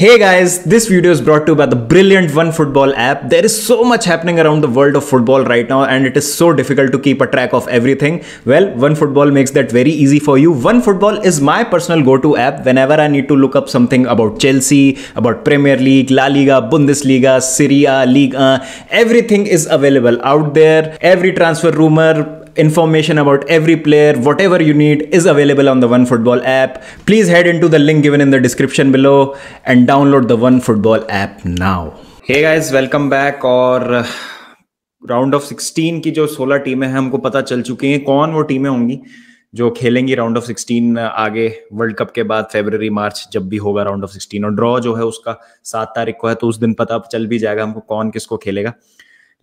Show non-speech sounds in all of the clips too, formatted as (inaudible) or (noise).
Hey guys, this video is brought to you by the brilliant One Football app. There is so much happening around the world of football right now and it is so difficult to keep a track of everything. Well, One Football makes that very easy for you. One Football is my personal go-to app whenever I need to look up something about Chelsea, about Premier League, La Liga, Bundesliga, Serie A, Liga. Everything is available out there. Every transfer rumor, Information about every player, whatever you need, is available on the one football app. Please head into the link given in the description below and download the one football app now. Hey guys, welcome back or round of 16 की जो 16 टीमें हैं हमको पता चल चुकी हैं कौन वो टीमें होंगी जो खेलेंगी राउंड ऑफ 16 आगे वर्ल्ड कप के बाद फेबररी मार्च जब भी होगा राउंड ऑफ 16 और ड्रॉ जो है उसका सात तारीख को है तो उस दिन पता चल भी जाएगा हमको कौन किसको खेलेगा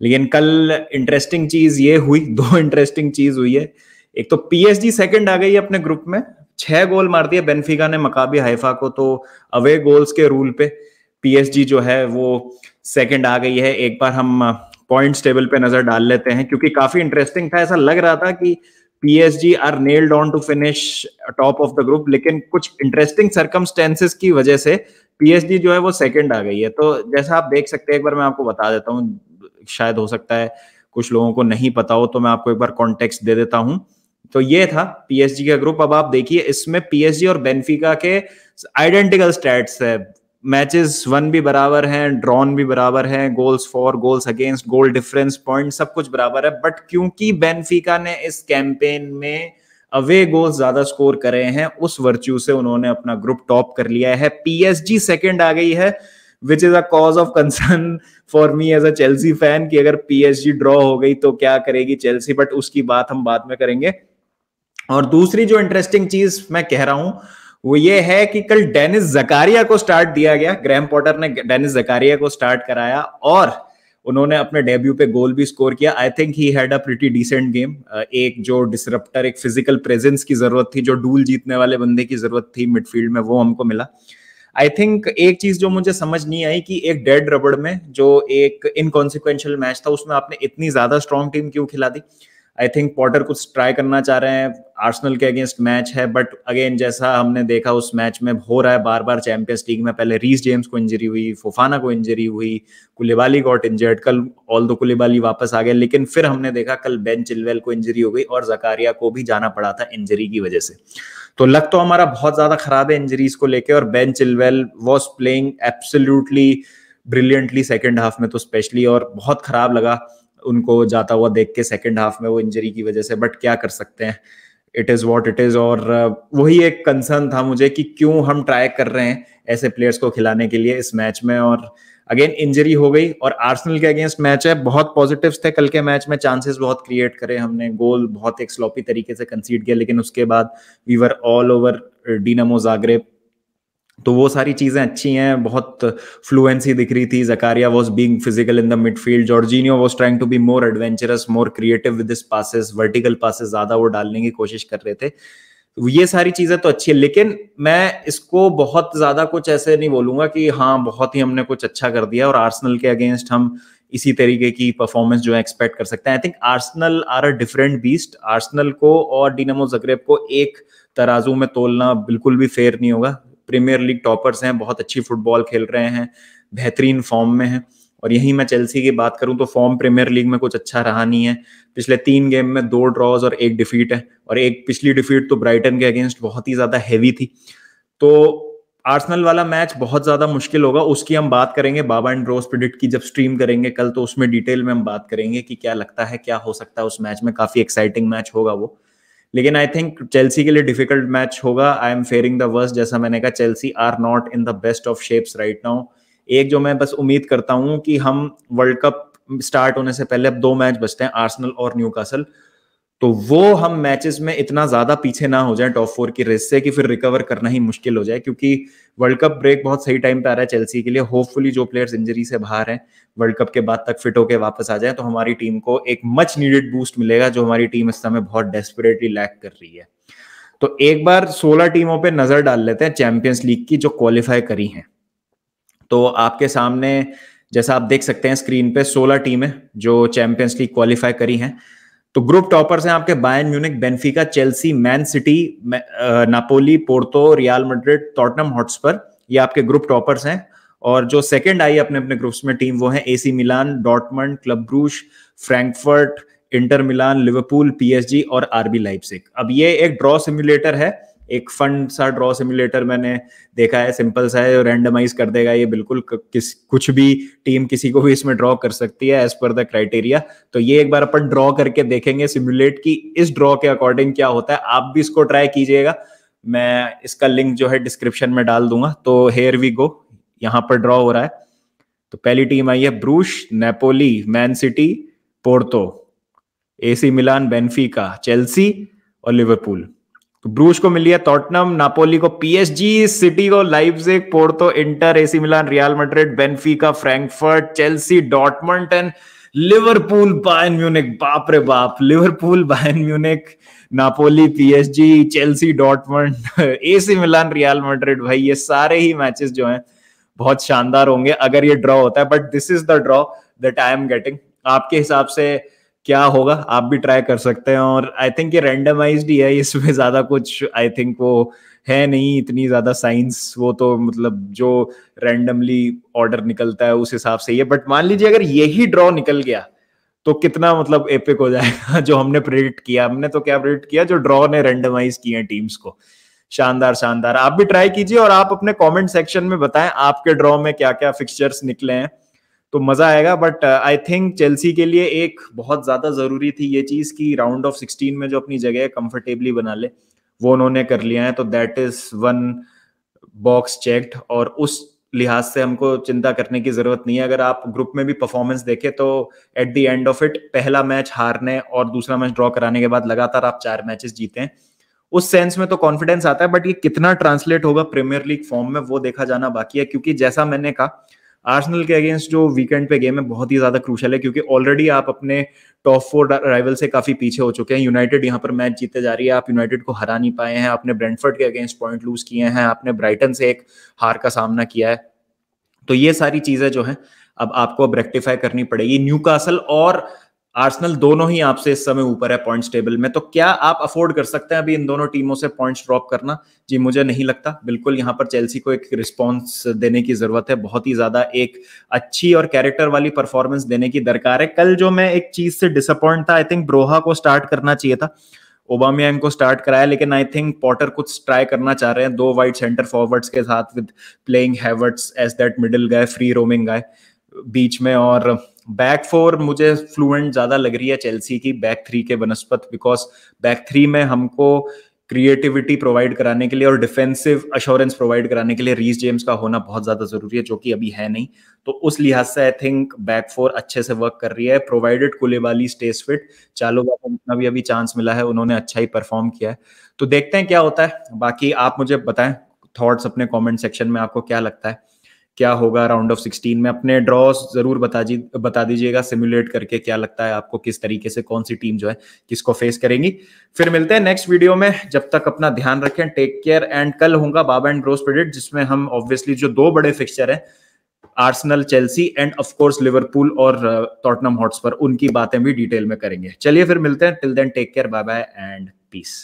लेकिन कल इंटरेस्टिंग चीज ये हुई (laughs) दो इंटरेस्टिंग चीज हुई है एक तो पीएसजी सेकंड आ गई है अपने ग्रुप में छह गोल मार दिया बेनफिका ने मकाबी हाइफा को तो अवे गोल्स के रूल पे पीएसजी जो है वो सेकंड आ गई है एक बार हम पॉइंट्स uh, टेबल पे नजर डाल लेते हैं क्योंकि काफी इंटरेस्टिंग था ऐसा लग रहा था कि PSG are nailed on to finish top of the group लेकिन कुछ इंटरेस्टिंग सर्कमस्टेंसेस की वजह से पीएसजी जो है वो सेकंड आ गई है तो जैसा आप देख सकते हैं एक बार मैं आपको बता देता हूँ शायद हो सकता है कुछ लोगों को नहीं पता हो तो मैं आपको एक बार कॉन्टेक्स्ट दे देता हूं तो ये था पीएसजी का ग्रुप अब आप देखिए इसमें पीएसजी और बेनफिका के आइडेंटिकल स्टैट्स है मैचेस वन भी बराबर हैं ड्रॉन भी बराबर हैं goals for goals against goal difference point सब कुछ बराबर है बट क्योंकि बेनफिका ने इस कैंपेन में अवे गोल्स ज्यादा स्कोर करे हैं उस वर्च्यू से उन्होंने अपना ग्रुप टॉप कर लिया है पीएसजी सेकंड आ गई है which is a cause of concern for me as a Chelsea fan कि अगर पीएसजी ड्रॉ हो गई तो क्या करेगी चेल्सी बट उसकी बात हम बाद में करेंगे और दूसरी जो इंटरेस्टिंग चीज मैं कह रहा हूं वो ये है कि कल डेनिस जकारिया को स्टार्ट दिया गया ग्रैम पॉटर ने डेनिस जकारिया को स्टार्ट कराया और उन्होंने अपने डेब्यू पे गोल भी स्कोर किया I think he had a pretty decent game एक जो डिसरप्टर एक फिजिकल प्रेजेंस की जरूरत थी जो डूल जीतने वाले बंदे की जरूरत थी मिडफील्ड में वो हमको मिला uh, आई थिंक एक चीज जो मुझे समझ नहीं आई कि एक डेड रबड़ में जो एक इनकॉन्सिक्वेंशियल मैच था उसमें आपने इतनी ज्यादा स्ट्रॉन्ग टीम क्यों खिला दी आई थिंक पॉटर कुछ ट्राई करना चाह रहे हैं आर्सनल के अगेंस्ट मैच है बट अगेन जैसा हमने देखा उस मैच में हो रहा है बार बार चैंपियंस लीग में पहले रीस जेम्स को इंजरी हुई फोफाना को इंजरी हुई कुलेबाली गॉट इंजर्ड कल ऑल दो कुलेबाली वापस आ गए लेकिन फिर हमने देखा कल बेन चिलवेल को इंजरी हो गई और जकारिया को भी जाना पड़ा था इंजरी की वजह से तो लक तो हमारा बहुत ज्यादा खराब है इंजरीज को लेकर और Ben Chilwell was playing absolutely brilliantly second half में तो स्पेशली और बहुत खराब लगा उनको जाता हुआ देख के सेकेंड हाफ में वो इंजरी की वजह से बट क्या कर सकते हैं it is what it is और uh, वही एक कंसर्न था मुझे कि क्यों हम ट्राई कर रहे हैं ऐसे प्लेयर्स को खिलाने के लिए इस मैच में और अगेन इंजरी हो गई और आर्सनल के अगेंस्ट मैच है बहुत पॉजिटिव थे कल के मैच में चांसेस बहुत क्रिएट करे हमने गोल बहुत एक स्लॉपी तरीके से कंसीड किया लेकिन उसके बाद we were all over Dinamo Zagreb तो वो सारी चीजें अच्छी हैं बहुत फ्लुएंसी दिख रही थी Zakaria was being physical in the midfield Jorginho was trying to be more adventurous more creative with this passes vertical passes ज्यादा वो डालने की कोशिश कर रहे थे ये सारी चीजें तो अच्छी है लेकिन मैं इसको बहुत ज्यादा कुछ ऐसे नहीं बोलूंगा कि हाँ बहुत ही हमने कुछ अच्छा कर दिया और आर्सनल के अगेंस्ट हम इसी तरीके की परफॉर्मेंस जो है एक्सपेक्ट कर सकते हैं I think Arsenal are a different beast Arsenal को और डीनमो जगरेब को एक तराजू में तोलना बिल्कुल भी फेयर नहीं होगा प्रीमियर लीग टॉपर्स हैं बहुत अच्छी फुटबॉल खेल रहे हैं बेहतरीन फॉर्म में हैं और यही मैं चेल्सी की बात करूं तो फॉर्म प्रीमियर लीग में कुछ अच्छा रहा नहीं है पिछले तीन गेम में दो ड्रॉज और एक डिफीट है और एक पिछली डिफीट तो ब्राइटन के अगेंस्ट बहुत ही ज्यादा हैवी थी तो आर्सनल वाला मैच बहुत ज्यादा मुश्किल होगा उसकी हम बात करेंगे बाबा एंड रोज प्रिडिक्ट की जब स्ट्रीम करेंगे कल तो उसमें डिटेल में हम बात करेंगे कि क्या लगता है क्या हो सकता है उस मैच में काफी एक्साइटिंग मैच होगा वो लेकिन आई थिंक चेल्सी के लिए डिफिकल्ट मैच होगा I am fearing the worst जैसा मैंने कहा Chelsea are not in the best of shapes right now एक जो मैं बस उम्मीद करता हूं कि हम वर्ल्ड कप स्टार्ट होने से पहले अब दो मैच बचते हैं आर्सनल और न्यू तो वो हम मैचेस में इतना ज्यादा पीछे ना हो जाए टॉप फोर की रेस से कि फिर रिकवर करना ही मुश्किल हो जाए क्योंकि वर्ल्ड कप ब्रेक बहुत सही टाइम पे आ रहा है चेल्सी के लिए होपफुली जो प्लेयर्स इंजरी से बाहर हैं वर्ल्ड कप के बाद तक फिट होके वापस आ जाए तो हमारी टीम को एक मच नीडेड बूस्ट मिलेगा जो हमारी टीम इस समय बहुत डेस्परेटली लैक कर रही है तो एक बार सोलह टीमों पर नजर डाल लेते हैं चैंपियंस लीग की जो क्वालिफाई करी है तो आपके सामने जैसा आप देख सकते हैं स्क्रीन पे सोलह टीमें जो चैंपियंस लीग क्वालिफाई करी हैं तो ग्रुप टॉपर्स हैं आपके Bayern Munich Benfica Chelsea Man City Napoli Porto Real Madrid Tottenham Hotspur ये आपके ग्रुप टॉपर्स हैं और जो सेकंड आई अपने अपने ग्रुप्स में टीम वो है AC Milan Dortmund Club Brugge Frankfurt Inter Milan Liverpool PSG और आरबी लाइपसिक अब ये एक ड्रॉ सिम्युलेटर है एक फंड सा ड्रॉ सिमुलेटर मैंने देखा है सिंपल सा है रैंडमाइज कर देगा ये बिल्कुल किस कुछ भी टीम किसी को भी इसमें ड्रॉ कर सकती है एज पर द क्राइटेरिया तो ये एक बार अपन ड्रॉ करके देखेंगे सिमुलेट की इस ड्रॉ के अकॉर्डिंग क्या होता है आप भी इसको ट्राई कीजिएगा मैं इसका लिंक जो है डिस्क्रिप्शन में डाल दूंगा तो हेयर वी गो यहाँ पर ड्रॉ हो रहा है तो पहली टीम आई है Brugge Napoli Man City Porto AC Milan Benfica Chelsea और लिवरपूल ब्रूज को मिली है टॉटनम नापोली को पीएसजी सिटी को Leipzig Porto Inter AC Milan Real Madrid Benfica Frankfurt Chelsea Dortmund Liverpool Bayern Munich बाप रे बाप Liverpool Bayern Munich Napoli PSG Chelsea Dortmund (laughs) AC Milan Real Madrid भाई ये सारे ही मैचेस जो हैं बहुत शानदार होंगे अगर ये ड्रॉ होता है but this is the draw that I am getting आपके हिसाब से क्या होगा आप भी ट्राई कर सकते हैं और आई थिंक ये रेंडमाइज ही है इसमें ज्यादा कुछ आई थिंक वो है नहीं इतनी ज्यादा साइंस वो तो मतलब जो रेंडमली ऑर्डर निकलता है उस हिसाब से ये बट मान लीजिए अगर यही ड्रॉ निकल गया तो कितना मतलब एपिक हो जाएगा (laughs) जो हमने प्रेडिक्ट किया हमने तो क्या प्रेडिक्ट किया जो ड्रॉ ने रेंडमाइज किए टीम्स को शानदार शानदार आप भी ट्राई कीजिए और आप अपने कमेंट सेक्शन में बताएं आपके ड्रॉ में क्या क्या फिक्सचर्स निकले हैं तो मजा आएगा बट आई थिंक चेल्सी के लिए एक बहुत ज्यादा जरूरी थी ये चीज कि राउंड ऑफ सिक्सटीन में जो अपनी जगह कंफर्टेबली बना ले वो उन्होंने कर लिया है तो that is one box checked और उस लिहाज से हमको चिंता करने की जरूरत नहीं है अगर आप ग्रुप में भी परफॉर्मेंस देखें तो at the end of it पहला मैच हारने और दूसरा मैच ड्रॉ कराने के बाद लगातार आप चार मैचेस जीते हैं उस सेंस में तो कॉन्फिडेंस आता है बट ये कितना ट्रांसलेट होगा प्रीमियर लीग फॉर्म में वो देखा जाना बाकी है क्योंकि जैसा मैंने कहा आर्सनल के अगेंस्ट जो वीकेंड पे गेम है बहुत ही ज्यादा क्रूशल है क्योंकि ऑलरेडी आप अपने टॉप फोर राइवल से काफी पीछे हो चुके हैं यूनाइटेड यहाँ पर मैच जीते जा रही है आप यूनाइटेड को हरा नहीं पाए हैं आपने ब्रेंडफर्ड के अगेंस्ट पॉइंट लूज किए हैं आपने ब्राइटन से एक हार का सामना किया है तो ये सारी चीजें जो है अब आपको अब रेक्टिफाई करनी पड़ेगी न्यूकासल और आर्सनल दोनों ही आपसे इस समय ऊपर है पॉइंट्स टेबल में तो क्या आप अफोर्ड कर सकते हैं अभी इन दोनों टीमों से पॉइंट्स ड्रॉप करना जी मुझे नहीं लगता बिल्कुल यहां पर चेल्सी को एक रिस्पॉन्स देने की जरूरत है बहुत ही ज्यादा एक अच्छी और कैरेक्टर वाली परफॉर्मेंस देने की दरकार है कल जो मैं एक चीज से डिसअपॉइंट था आई थिंक ब्रोहा को स्टार्ट करना चाहिए था ओबामिया को स्टार्ट कराया लेकिन आई थिंक पॉटर कुछ ट्राई करना चाह रहे हैं दो वाइड सेंटर फॉरवर्ड्स के साथ with playing Havertz as that middle guy free roaming guy बीच में और बैक फोर मुझे फ्लुएंट ज्यादा लग रही है चेल्सी की बैक थ्री के बनस्पत बिकॉज बैक थ्री में हमको क्रिएटिविटी प्रोवाइड कराने के लिए और डिफेंसिव अश्योरेंस प्रोवाइड कराने के लिए रीस जेम्स का होना बहुत ज्यादा जरूरी है जो कि अभी है नहीं तो उस लिहाज से आई थिंक बैक फोर अच्छे से वर्क कर रही है प्रोवाइडेड वाली स्टेज फिट चालो को भी अभी चांस मिला है उन्होंने अच्छा ही परफॉर्म किया है तो देखते हैं क्या होता है बाकी आप मुझे बताएं थॉट्स अपने कमेंट सेक्शन में आपको क्या लगता है क्या होगा राउंड ऑफ सिक्सटीन में अपने ड्रॉस जरूर बता जी बता दीजिएगा सिम्युलेट करके क्या लगता है आपको किस तरीके से कौन सी टीम जो है किसको फेस करेंगी फिर मिलते हैं नेक्स्ट वीडियो में जब तक अपना ध्यान रखें टेक केयर एंड कल होगा बाबा एंड ग्रोस प्रेडिट जिसमें हम ऑब्वियसली जो दो बड़े फिक्सचर है Arsenal Chelsea and of course Liverpool और टॉटनम uh, पर उनकी बातें भी डिटेल में करेंगे चलिए फिर मिलते हैं till then take care bye bye and piece